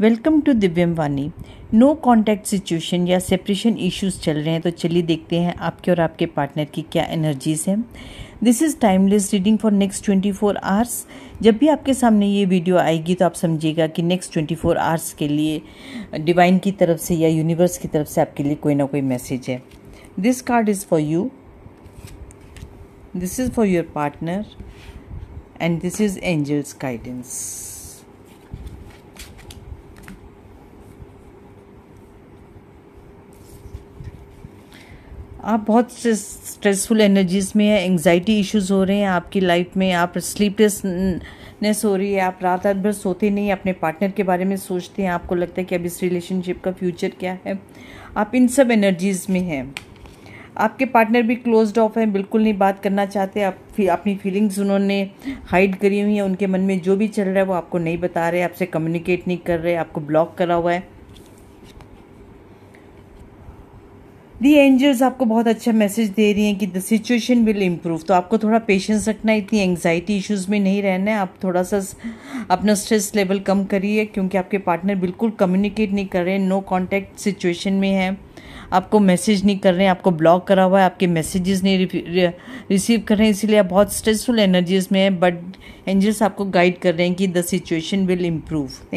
welcome to Divyam Vani no contact situation या separation issues चल रहे हैं तो चलिए देखते हैं आपके और आपके पार्टनर की क्या एनर्जीज हैं this is timeless reading for next 24 four hours जब भी आपके सामने ये वीडियो आएगी तो आप समझिएगा कि नेक्स्ट 24 फोर आवर्स के लिए डिवाइन की तरफ से या यूनिवर्स की तरफ से आपके लिए कोई ना कोई मैसेज है this card is for you this is for your partner and this is angels guidance आप बहुत स्ट्रेसफुल एनर्जीज में है एंगजाइटी इश्यूज हो रहे हैं आपकी लाइफ में आप स्लीपलेसनेस हो रही है आप रात रात भर सोते नहीं अपने पार्टनर के बारे में सोचते हैं आपको लगता है कि अब इस रिलेशनशिप का फ्यूचर क्या है आप इन सब एनर्जीज में हैं आपके पार्टनर भी क्लोज ऑफ हैं बिल्कुल नहीं बात करना चाहते आप फी, अपनी फीलिंग्स उन्होंने हाइड करी हुई हैं उनके मन में जो भी चल रहा है वो आपको नहीं बता रहे आपसे कम्युनिकेट नहीं कर रहे आपको ब्लॉक करा हुआ है दी एंजल्स आपको बहुत अच्छा मैसेज दे रही हैं कि द सिचुएशन विल इम्प्रूव तो आपको थोड़ा पेशेंस रखना है इतनी एंगजाइटी इश्यूज में नहीं रहना है आप थोड़ा सा अपना स्ट्रेस लेवल कम करिए क्योंकि आपके पार्टनर बिल्कुल कम्युनिकेट नहीं कर रहे हैं नो कॉन्टैक्ट सिचुएशन में है आपको मैसेज नहीं कर रहे हैं आपको ब्लॉक करा हुआ है आपके मैसेजेस नहीं रिसीव कर रहे हैं इसीलिए आप बहुत स्ट्रेसफुल एनर्जीज में हैं बट एंजल्स आपको गाइड कर रहे हैं कि द सिचुएशन विल इम्प्रूव